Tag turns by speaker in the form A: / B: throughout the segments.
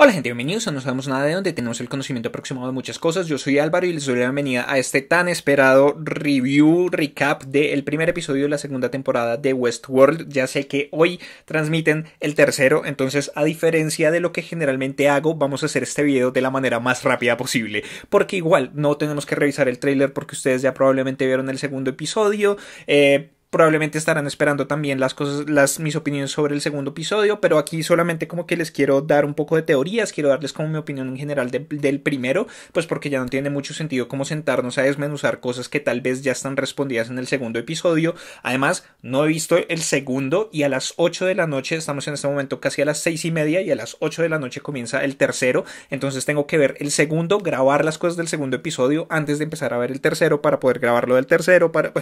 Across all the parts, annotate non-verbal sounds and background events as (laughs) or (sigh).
A: Hola gente, bienvenidos a No Sabemos Nada de Donde tenemos el conocimiento aproximado de muchas cosas. Yo soy Álvaro y les doy la bienvenida a este tan esperado review, recap del primer episodio de la segunda temporada de Westworld. Ya sé que hoy transmiten el tercero, entonces a diferencia de lo que generalmente hago, vamos a hacer este video de la manera más rápida posible. Porque igual no tenemos que revisar el trailer porque ustedes ya probablemente vieron el segundo episodio. Eh, probablemente estarán esperando también las cosas, las, mis opiniones sobre el segundo episodio, pero aquí solamente como que les quiero dar un poco de teorías, quiero darles como mi opinión en general del primero, pues porque ya no tiene mucho sentido como sentarnos a desmenuzar cosas que tal vez ya están respondidas en el segundo episodio. Además, no he visto el segundo y a las 8 de la noche, estamos en este momento casi a las seis y media y a las 8 de la noche comienza el tercero, entonces tengo que ver el segundo, grabar las cosas del segundo episodio antes de empezar a ver el tercero para poder grabarlo del tercero, para...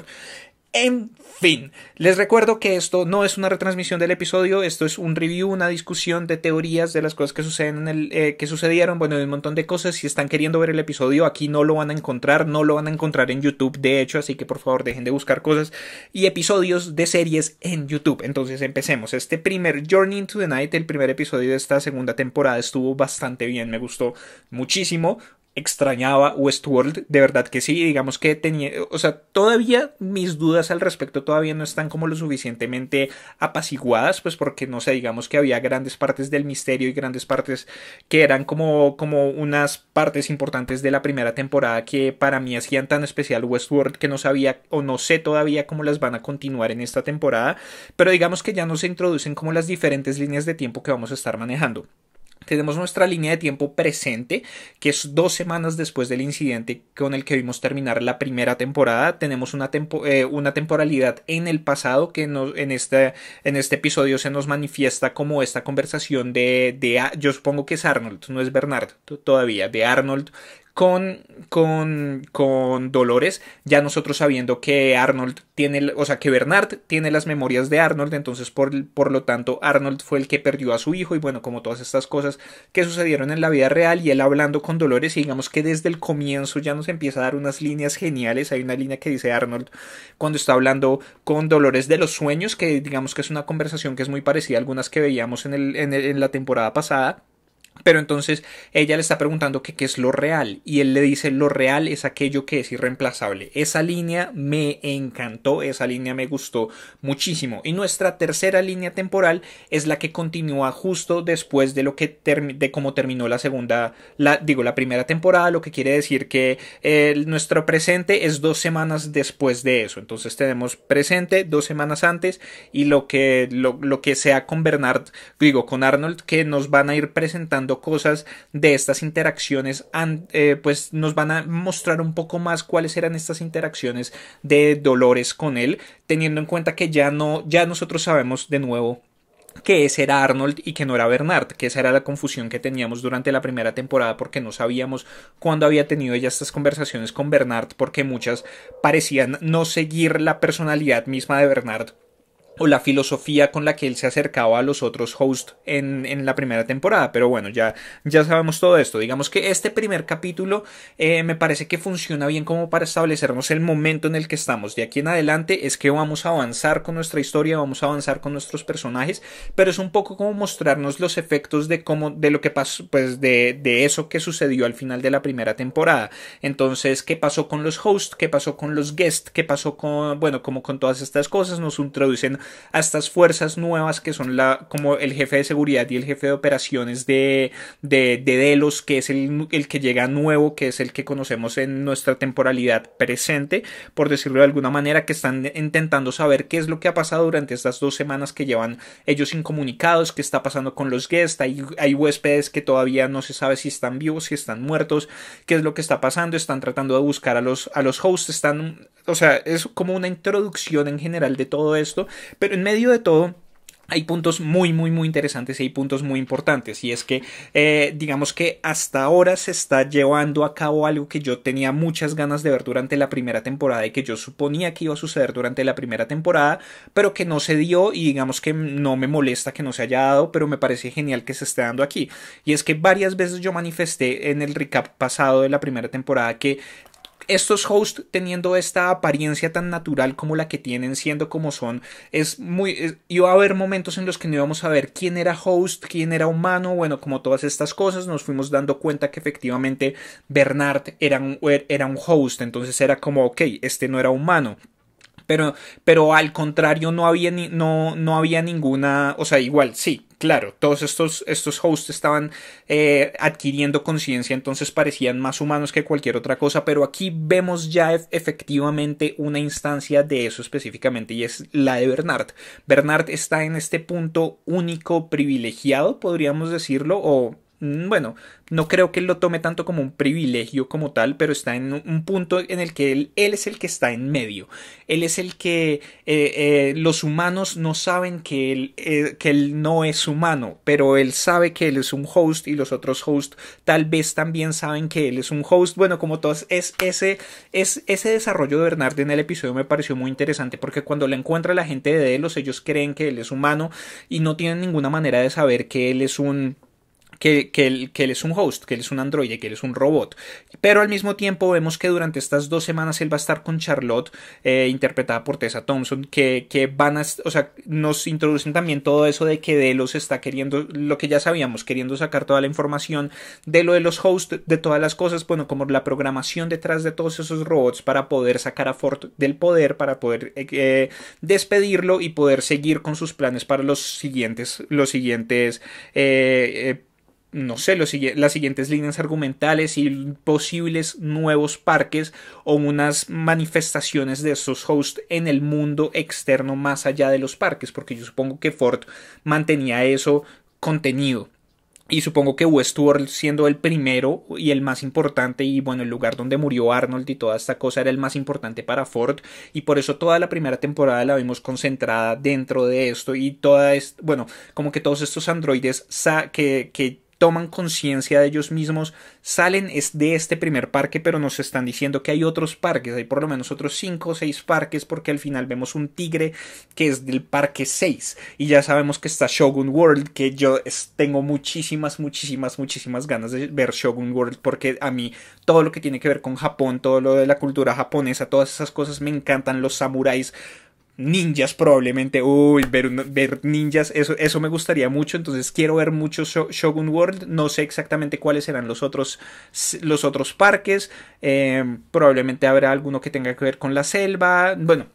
A: En fin, les recuerdo que esto no es una retransmisión del episodio, esto es un review, una discusión de teorías de las cosas que suceden eh, que sucedieron, bueno, de un montón de cosas. Si están queriendo ver el episodio, aquí no lo van a encontrar, no lo van a encontrar en YouTube, de hecho, así que por favor dejen de buscar cosas y episodios de series en YouTube. Entonces empecemos. Este primer Journey into the Night, el primer episodio de esta segunda temporada, estuvo bastante bien, me gustó muchísimo extrañaba Westworld, de verdad que sí, digamos que tenía, o sea, todavía mis dudas al respecto todavía no están como lo suficientemente apaciguadas, pues porque no sé, digamos que había grandes partes del misterio y grandes partes que eran como, como unas partes importantes de la primera temporada que para mí hacían tan especial Westworld que no sabía o no sé todavía cómo las van a continuar en esta temporada, pero digamos que ya nos introducen como las diferentes líneas de tiempo que vamos a estar manejando. Tenemos nuestra línea de tiempo presente, que es dos semanas después del incidente con el que vimos terminar la primera temporada. Tenemos una, eh, una temporalidad en el pasado que en, este, en este episodio se nos manifiesta como esta conversación de, de, yo supongo que es Arnold, no es Bernardo todavía, de Arnold con, con, Dolores, ya nosotros sabiendo que Arnold tiene, o sea, que Bernard tiene las memorias de Arnold, entonces por, por lo tanto Arnold fue el que perdió a su hijo y bueno, como todas estas cosas que sucedieron en la vida real y él hablando con Dolores y digamos que desde el comienzo ya nos empieza a dar unas líneas geniales, hay una línea que dice Arnold cuando está hablando con Dolores de los sueños, que digamos que es una conversación que es muy parecida a algunas que veíamos en, el, en la temporada pasada pero entonces ella le está preguntando qué es lo real y él le dice lo real es aquello que es irreemplazable. Esa línea me encantó, esa línea me gustó muchísimo. Y nuestra tercera línea temporal es la que continúa justo después de lo que de cómo terminó la segunda, la, digo la primera temporada, lo que quiere decir que eh, nuestro presente es dos semanas después de eso. Entonces tenemos presente dos semanas antes y lo que sea con Bernard, digo con Arnold que nos van a ir presentando cosas de estas interacciones, eh, pues nos van a mostrar un poco más cuáles eran estas interacciones de Dolores con él, teniendo en cuenta que ya no, ya nosotros sabemos de nuevo que ese era Arnold y que no era Bernard, que esa era la confusión que teníamos durante la primera temporada porque no sabíamos cuándo había tenido ella estas conversaciones con Bernard porque muchas parecían no seguir la personalidad misma de Bernard o la filosofía con la que él se acercaba a los otros hosts en, en, la primera temporada. Pero bueno, ya, ya sabemos todo esto. Digamos que este primer capítulo eh, me parece que funciona bien como para establecernos el momento en el que estamos. De aquí en adelante es que vamos a avanzar con nuestra historia, vamos a avanzar con nuestros personajes, pero es un poco como mostrarnos los efectos de cómo, de lo que pues de, de eso que sucedió al final de la primera temporada. Entonces, ¿qué pasó con los hosts? ¿Qué pasó con los guests? ¿Qué pasó con, bueno, como con todas estas cosas? Nos introducen a estas fuerzas nuevas que son la, como el jefe de seguridad y el jefe de operaciones de, de, de Delos, que es el, que llega nuevo, que es el que conocemos en nuestra temporalidad presente, por decirlo de alguna manera, que están intentando saber qué es lo que ha pasado durante estas dos semanas que llevan ellos incomunicados, qué está pasando con los guests, hay, hay huéspedes que todavía no se sabe si están vivos, si están muertos, qué es lo que está pasando, están tratando de buscar a los, a los hosts, están o sea, es como una introducción en general de todo esto, pero en medio de todo hay puntos muy, muy, muy interesantes y hay puntos muy importantes. Y es que, eh, digamos que hasta ahora se está llevando a cabo algo que yo tenía muchas ganas de ver durante la primera temporada y que yo suponía que iba a suceder durante la primera temporada, pero que no se dio y digamos que no me molesta que no se haya dado, pero me parece genial que se esté dando aquí. Y es que varias veces yo manifesté en el recap pasado de la primera temporada que estos hosts teniendo esta apariencia tan natural como la que tienen siendo como son es muy iba a haber momentos en los que no íbamos a ver quién era host quién era humano bueno como todas estas cosas nos fuimos dando cuenta que efectivamente Bernard era un, era un host entonces era como ok este no era humano pero, pero al contrario no había, ni, no, no había ninguna, o sea, igual, sí, Claro, todos estos, estos hosts estaban eh, adquiriendo conciencia, entonces parecían más humanos que cualquier otra cosa, pero aquí vemos ya efectivamente una instancia de eso específicamente y es la de Bernard. Bernard está en este punto único, privilegiado, podríamos decirlo, o Mm, bueno, no creo que él lo tome tanto como un privilegio como tal, pero está en un punto en el que él, él es el que está en medio. Él es el que eh, eh, los humanos no saben que él, eh, que él no es humano, pero él sabe que él es un host y los otros hosts tal vez también saben que él es un host. Bueno, como todos, es ese, ese desarrollo de Bernard en el episodio me pareció muy interesante porque cuando le encuentra la gente de Delos, ellos creen que él es humano y no tienen ninguna manera de saber que él es un que, que, él, es un host, que él es un androide, que él es un robot. Pero al mismo tiempo vemos que durante estas dos semanas él va a estar con Charlotte, eh, interpretada por Tessa Thompson, que, van a, o sea, nos introducen también todo eso de que Delos está queriendo, lo que ya sabíamos, queriendo sacar toda la información de lo de los hosts, de todas las cosas, bueno, como la programación detrás de todos esos robots para poder sacar a Ford del poder, para poder eh, eh, despedirlo y poder seguir con sus planes para los siguientes, los siguientes no sé, las siguientes líneas argumentales y posibles nuevos parques o unas manifestaciones de esos hosts en el mundo externo más allá de los parques, porque yo supongo que Ford mantenía eso contenido. Y supongo que Westworld, siendo el primero y el más importante, y bueno, el lugar donde murió Arnold y toda esta cosa era el más importante para Ford, y por eso toda la primera temporada la vimos concentrada dentro de esto, y toda, es, bueno, como que todos estos androides que toman conciencia de ellos mismos, salen de este primer parque, pero nos están diciendo que hay otros parques, hay por lo menos otros 5 o 6 parques, porque al final vemos un tigre que es del parque 6, y ya sabemos que está Shogun World, que yo tengo muchísimas, muchísimas, muchísimas ganas de ver Shogun World, porque a mí todo lo que tiene que ver con Japón, todo lo de la cultura japonesa, todas esas cosas me encantan, los samuráis, ninjas probablemente. Uy, ver, ninjas, eso, eso, me gustaría mucho. Entonces quiero ver mucho Shogun World. No sé exactamente cuáles serán los otros, los otros parques. Eh, probablemente habrá alguno que tenga que ver con la selva. Bueno,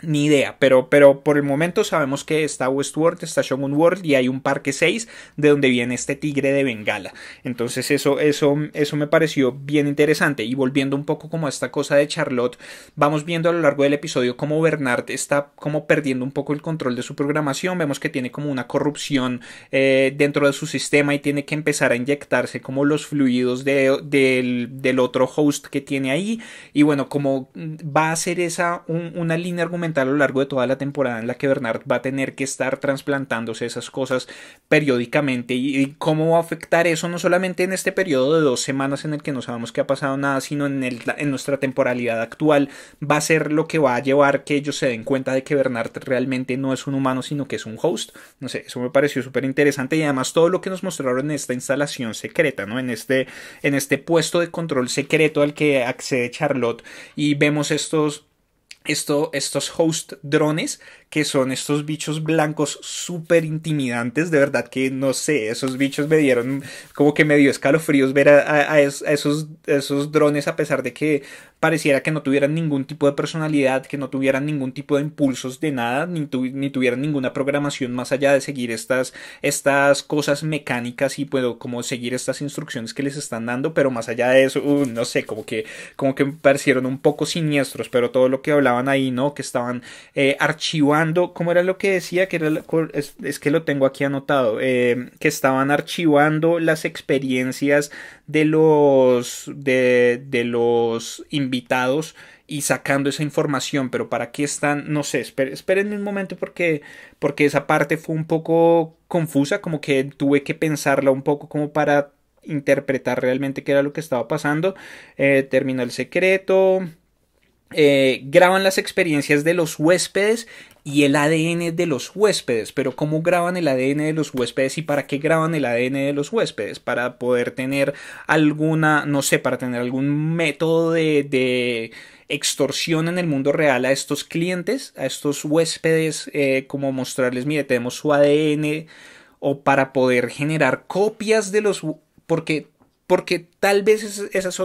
A: ni idea, pero, pero por el momento sabemos que está Westworld, está Shogun World y hay un parque 6 de donde viene este tigre de Bengala. Entonces eso, eso, eso me pareció bien interesante. Y volviendo un poco como a esta cosa de Charlotte, vamos viendo a lo largo del episodio cómo Bernard está como perdiendo un poco el control de su programación. Vemos que tiene como una corrupción eh, dentro de su sistema y tiene que empezar a inyectarse como los fluidos del, otro host que tiene ahí. Y bueno, como va a ser esa una línea argumental a lo largo de toda la temporada en la que Bernard va a tener que estar trasplantándose esas cosas periódicamente y, cómo va a afectar eso no solamente en este periodo de dos semanas en el que no sabemos que ha pasado nada, sino en, el, en nuestra temporalidad actual va a ser lo que va a llevar que ellos se den cuenta de que Bernard realmente no es un humano, sino que es un host. No sé, eso me pareció súper interesante y además todo lo que nos mostraron en esta instalación secreta, ¿no? En este, en este puesto de control secreto al que accede Charlotte y vemos estos esto, estos host drones que son estos bichos blancos súper intimidantes. De verdad que no sé, esos bichos me dieron como que me dio escalofríos ver a, esos, esos drones a pesar de que pareciera que no tuvieran ningún tipo de personalidad, que no tuvieran ningún tipo de impulsos de nada, ni, ni tuvieran ninguna programación más allá de seguir estas, estas cosas mecánicas y puedo como seguir estas instrucciones que les están dando, pero más allá de eso, uh, no sé, como que, como que parecieron un poco siniestros, pero todo lo que hablaban ahí, ¿no? Que estaban eh, archivando como ¿cómo era lo que decía? Que era, es, que lo tengo aquí anotado, eh, que estaban archivando las experiencias de los, de, los invitados y sacando esa información, pero para qué están, no sé, esperen un momento porque, porque esa parte fue un poco confusa, como que tuve que pensarla un poco como para interpretar realmente qué era lo que estaba pasando. Eh, terminó el secreto, eh, graban las experiencias de los huéspedes y el ADN de los huéspedes. Pero ¿cómo graban el ADN de los huéspedes y para qué graban el ADN de los huéspedes? Para poder tener alguna, no sé, para tener algún método de, extorsión en el mundo real a estos clientes, a estos huéspedes, eh, como mostrarles, mire, tenemos su ADN o para poder generar copias de los... Porque porque tal vez esa es,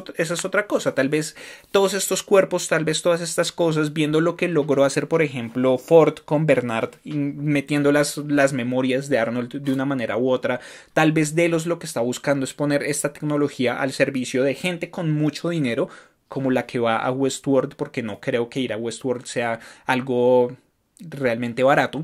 A: otra, cosa, tal vez todos estos cuerpos, tal vez todas estas cosas, viendo lo que logró hacer, por ejemplo, Ford con Bernard, metiendo las, las memorias de Arnold de una manera u otra, tal vez Delos lo que está buscando es poner esta tecnología al servicio de gente con mucho dinero, como la que va a Westworld, porque no creo que ir a Westworld sea algo realmente barato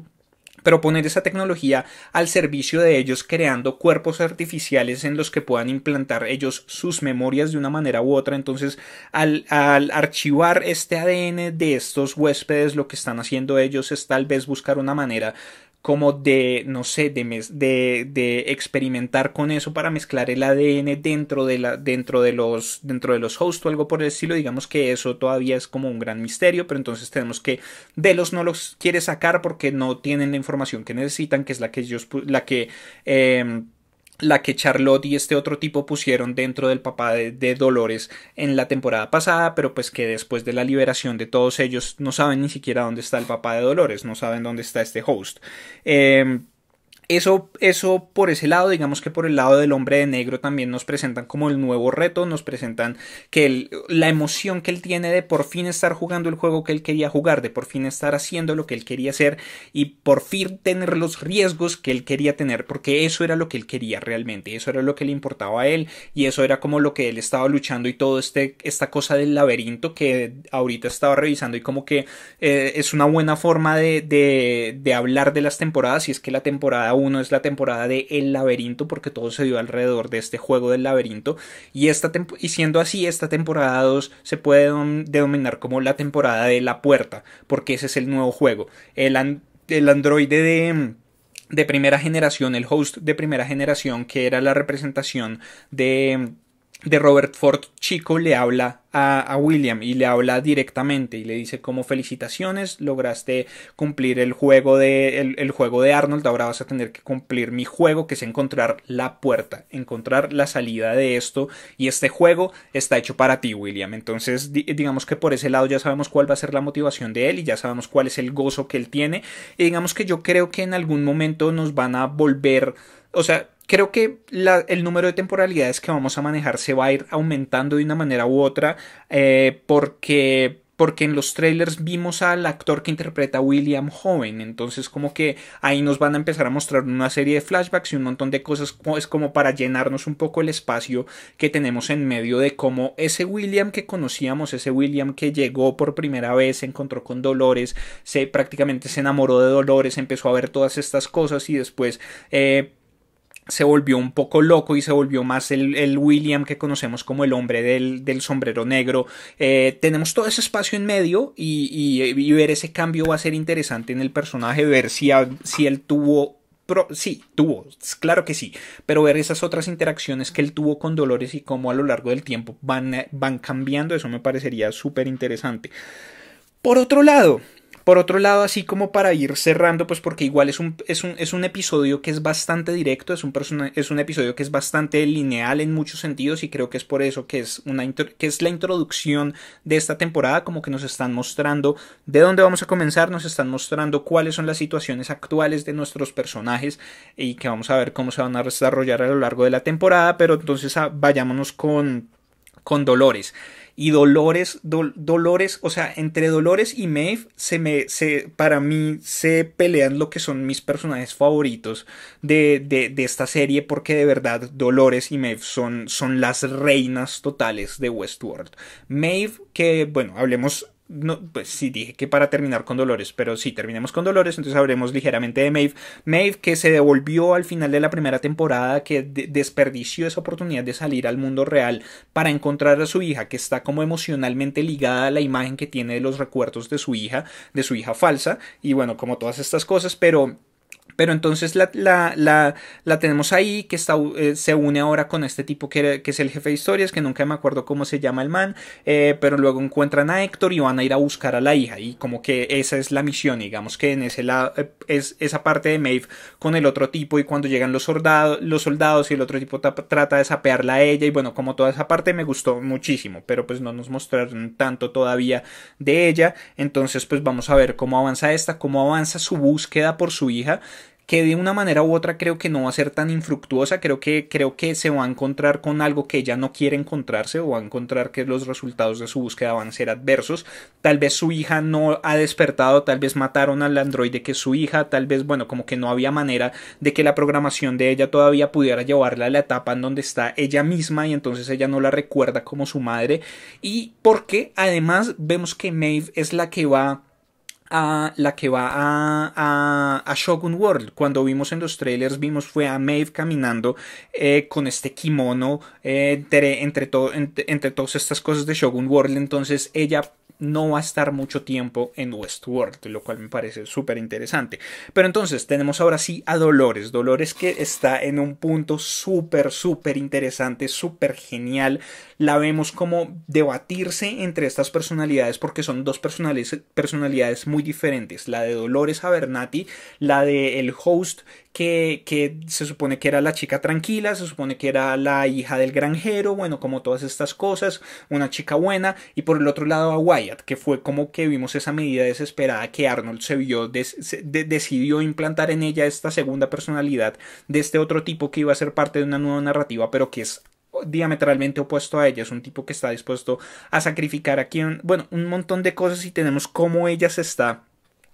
A: pero poner esa tecnología al servicio de ellos creando cuerpos artificiales en los que puedan implantar ellos sus memorias de una manera u otra. Entonces, al, al, archivar este ADN de estos huéspedes, lo que están haciendo ellos es tal vez buscar una manera como de, no sé, de, de, de, experimentar con eso para mezclar el ADN dentro de, la, dentro de los, dentro de los hosts o algo por el estilo, digamos que eso todavía es como un gran misterio, pero entonces tenemos que de los no los quiere sacar porque no tienen la información que necesitan, que es la que ellos, la que... Em, la que Charlotte y este otro tipo pusieron dentro del papá de, Dolores en la temporada pasada, pero pues que después de la liberación de todos ellos no saben ni siquiera dónde está el papá de Dolores, no saben dónde está este host. Em, eso, eso por ese lado, digamos que por el lado del hombre de negro también nos presentan como el nuevo reto, nos presentan que la emoción que él tiene de por fin estar jugando el juego que él quería jugar, de por fin estar haciendo lo que él quería hacer y por fin tener los riesgos que él quería tener, porque eso era lo que él quería realmente, eso era lo que le importaba a él y eso era como lo que él estaba luchando y todo este, esta cosa del laberinto que ahorita estaba revisando y como que eh, es una buena forma de, de hablar de las temporadas y es que la temporada 1 es la temporada de El laberinto porque todo se dio alrededor de este juego del laberinto y, esta y siendo así esta temporada 2 se puede denominar como la temporada de la puerta porque ese es el nuevo juego. El, el androide de primera generación, el host de primera generación que era la representación de de Robert Ford Chico le habla a, William y le habla directamente y le dice como felicitaciones lograste cumplir el juego de el, juego de Arnold ahora vas a tener que cumplir mi juego que es encontrar la puerta encontrar la salida de esto y este juego está hecho para ti William entonces digamos que por ese lado ya sabemos cuál va a ser la motivación de él y ya sabemos cuál es el gozo que él tiene y digamos que yo creo que en algún momento nos van a volver o sea Creo que el número de temporalidades que vamos a manejar se va a ir aumentando de una manera u otra eh, porque porque en los trailers vimos al actor que interpreta a William joven, entonces como que ahí nos van a empezar a mostrar una serie de flashbacks y un montón de cosas, es como para llenarnos un poco el espacio que tenemos en medio de cómo ese William que conocíamos, ese William que llegó por primera vez, se encontró con Dolores, se prácticamente se enamoró de Dolores, empezó a ver todas estas cosas y después... Eh, se volvió un poco loco y se volvió más el, William que conocemos como el hombre del, sombrero negro. Eh, tenemos todo ese espacio en medio y, ver ese cambio va a ser interesante en el personaje, ver si, si él tuvo sí, tuvo, claro que sí, pero ver esas otras interacciones que él tuvo con Dolores y cómo a lo largo del tiempo van, van cambiando, eso me parecería súper interesante. Por otro lado, por otro lado, así como para ir cerrando, pues porque igual es un, un, es un episodio que es bastante directo, es un, es un episodio que es bastante lineal en muchos sentidos y creo que es por eso que es, una que es la introducción de esta temporada, como que nos están mostrando de dónde vamos a comenzar, nos están mostrando cuáles son las situaciones actuales de nuestros personajes y que vamos a ver cómo se van a desarrollar a lo largo de la temporada, pero entonces ah, vayámonos con, con Dolores y Dolores, Dolores, o sea, entre Dolores y Maeve se me, se, para mí se pelean lo que son mis personajes favoritos de, de, esta serie porque de verdad Dolores y Maeve son, son las reinas totales de Westworld. Maeve, que bueno, hablemos no, pues sí dije que para terminar con Dolores, pero sí, terminemos con Dolores, entonces habremos ligeramente de Maeve. Maeve que se devolvió al final de la primera temporada, que desperdició esa oportunidad de salir al mundo real para encontrar a su hija, que está como emocionalmente ligada a la imagen que tiene de los recuerdos de su hija, de su hija falsa, y bueno, como todas estas cosas, pero pero entonces la, la, la, tenemos ahí, que está, eh, se une ahora con este tipo que, que, es el jefe de historias, que nunca me acuerdo cómo se llama el man, eh, pero luego encuentran a Héctor y van a ir a buscar a la hija. Y como que esa es la misión, digamos que en ese lado, eh, es esa parte de Maeve con el otro tipo y cuando llegan los soldados, los soldados y el otro tipo trata de sapearla a ella y bueno, como toda esa parte me gustó muchísimo, pero pues no nos mostraron tanto todavía de ella, entonces pues vamos a ver cómo avanza esta, cómo avanza su búsqueda por su hija que de una manera u otra creo que no va a ser tan infructuosa, creo que, creo que se va a encontrar con algo que ella no quiere encontrarse o va a encontrar que los resultados de su búsqueda van a ser adversos, tal vez su hija no ha despertado, tal vez mataron al androide que es su hija, tal vez, bueno, como que no había manera de que la programación de ella todavía pudiera llevarla a la etapa en donde está ella misma y entonces ella no la recuerda como su madre y porque además vemos que Maeve es la que va a la que va a, a, Shogun World. Cuando vimos en los trailers, vimos fue a Maeve caminando eh, con este kimono eh, entre, entre, entre, todas estas cosas de Shogun World. Entonces ella no va a estar mucho tiempo en Westworld, lo cual me parece súper interesante. Pero entonces tenemos ahora sí a Dolores, Dolores que está en un punto súper, súper interesante, súper genial. La vemos como debatirse entre estas personalidades porque son dos personalidades muy diferentes, la de Dolores Abernathy, la de el host que, se supone que era la chica tranquila, se supone que era la hija del granjero, bueno, como todas estas cosas, una chica buena, y por el otro lado a Wyatt, que fue como que vimos esa medida desesperada que Arnold se vio, decidió implantar en ella esta segunda personalidad de este otro tipo que iba a ser parte de una nueva narrativa, pero que es diametralmente opuesto a ella, es un tipo que está dispuesto a sacrificar aquí quien, bueno, un montón de cosas y tenemos cómo ella se está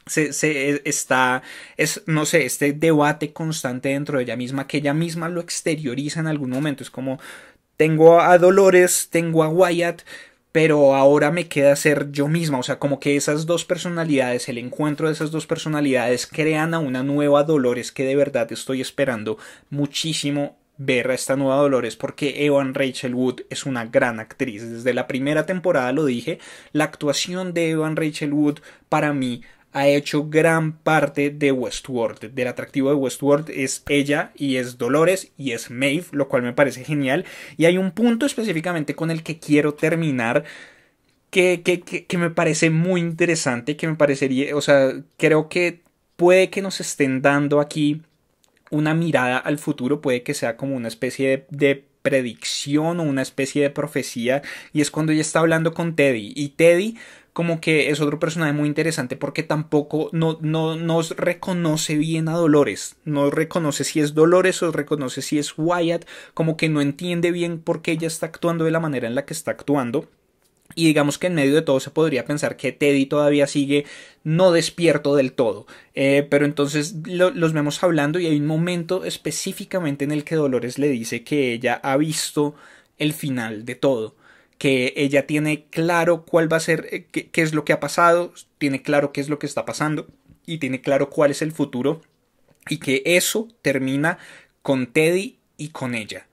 A: se, e, está, es, no sé, este debate constante dentro de ella misma, que ella misma lo exterioriza en algún momento. Es como, tengo a Dolores, tengo a Wyatt, pero ahora me queda ser yo misma. O sea, como que esas dos personalidades, el encuentro de esas dos personalidades crean a una nueva Dolores que de verdad estoy esperando muchísimo ver a esta nueva Dolores porque Evan Rachel Wood es una gran actriz. Desde la primera temporada lo dije, la actuación de Evan Rachel Wood para mí ha hecho gran parte de Westworld. Del atractivo de Westworld es ella y es Dolores y es Maeve, lo cual me parece genial. Y hay un punto específicamente con el que quiero terminar. Que, que, que, me parece muy interesante, que me parecería, o sea, creo que puede que nos estén dando aquí una mirada al futuro, puede que sea como una especie de, de, predicción o una especie de profecía, y es cuando ella está hablando con Teddy, y Teddy como que es otro personaje muy interesante porque tampoco no, no nos reconoce bien a Dolores, no reconoce si es Dolores o reconoce si es Wyatt, como que no entiende bien por qué ella está actuando de la manera en la que está actuando. Y digamos que en medio de todo se podría pensar que Teddy todavía sigue no despierto del todo. Eh, pero entonces los vemos hablando y hay un momento específicamente en el que Dolores le dice que ella ha visto el final de todo que ella tiene claro cuál va a ser, eh, qué, es lo que ha pasado, tiene claro qué es lo que está pasando y tiene claro cuál es el futuro y que eso termina con Teddy y con ella.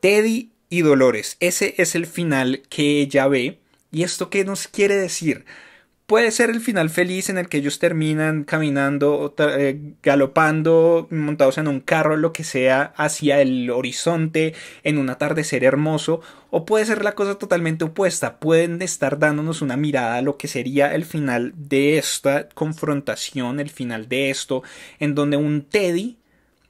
A: Teddy y Dolores, ese es el final que ella ve y esto qué nos quiere decir? puede ser el final feliz en el que ellos terminan caminando, eh, galopando, montados en un carro, lo que sea, hacia el horizonte, en un atardecer hermoso, o puede ser la cosa totalmente opuesta, pueden estar dándonos una mirada a lo que sería el final de esta confrontación, el final de esto, en donde un Teddy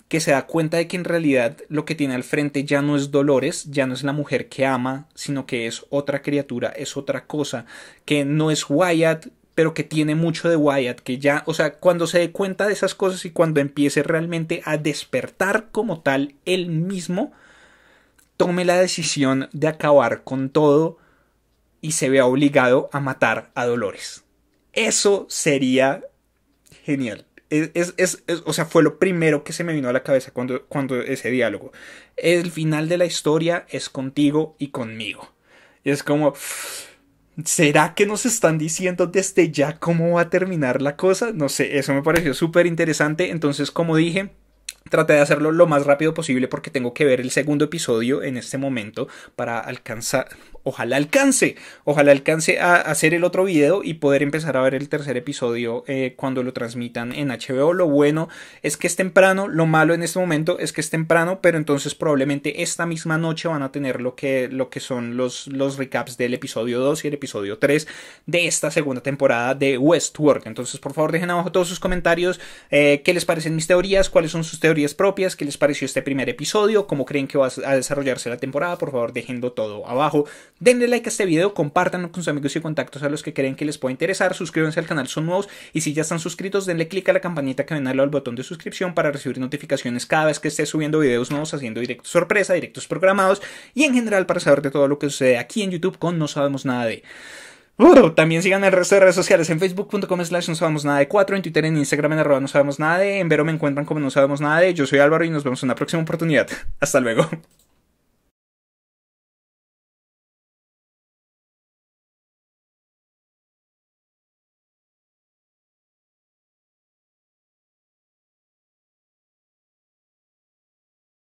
A: que se da cuenta de que en realidad lo que tiene al frente ya no es Dolores, ya no es la mujer que ama, sino que es otra criatura, es otra cosa, que no es Wyatt, pero que tiene mucho de Wyatt, que ya, o sea, cuando se dé cuenta de esas cosas y cuando empiece realmente a despertar como tal él mismo, tome la decisión de acabar con todo y se vea obligado a matar a Dolores. Eso sería genial. Es, o sea, fue lo primero que se me vino a la cabeza cuando, cuando ese diálogo. El final de la historia es contigo y conmigo. Y es como... ¿Será que nos están diciendo desde ya cómo va a terminar la cosa? No sé, eso me pareció súper interesante. Entonces, como dije, Traté de hacerlo lo más rápido posible porque tengo que ver el segundo episodio en este momento para alcanzar ojalá alcance, ojalá alcance a hacer el otro video y poder empezar a ver el tercer episodio eh, cuando lo transmitan en HBO. Lo bueno es que es temprano, lo malo en este momento es que es temprano, pero entonces probablemente esta misma noche van a tener lo que, lo que son los, los recaps del episodio 2 y el episodio 3 de esta segunda temporada de Westworld. Entonces, por favor, dejen abajo todos sus comentarios, eh, qué les parecen mis teorías, cuáles son sus teorías propias, qué les pareció este primer episodio, cómo creen que va a desarrollarse la temporada, por favor, dejenlo todo abajo. Denle like a este video, compártanlo con sus amigos y contactos a los que creen que les pueda interesar, suscríbanse al canal, son nuevos y si ya están suscritos, denle click a la campanita que ven al lado del botón de suscripción para recibir notificaciones cada vez que esté subiendo videos nuevos, haciendo directos sorpresa, directos programados y en general para saber de todo lo que sucede aquí en YouTube con No Sabemos Nada de... Uh, también sigan el resto de redes sociales en facebook.com slash no sabemos nada de 4, en Twitter, en Instagram, en arroba no sabemos nada en Vero me encuentran como no sabemos nada de, yo soy Álvaro y nos vemos en una próxima oportunidad. (laughs) Hasta luego.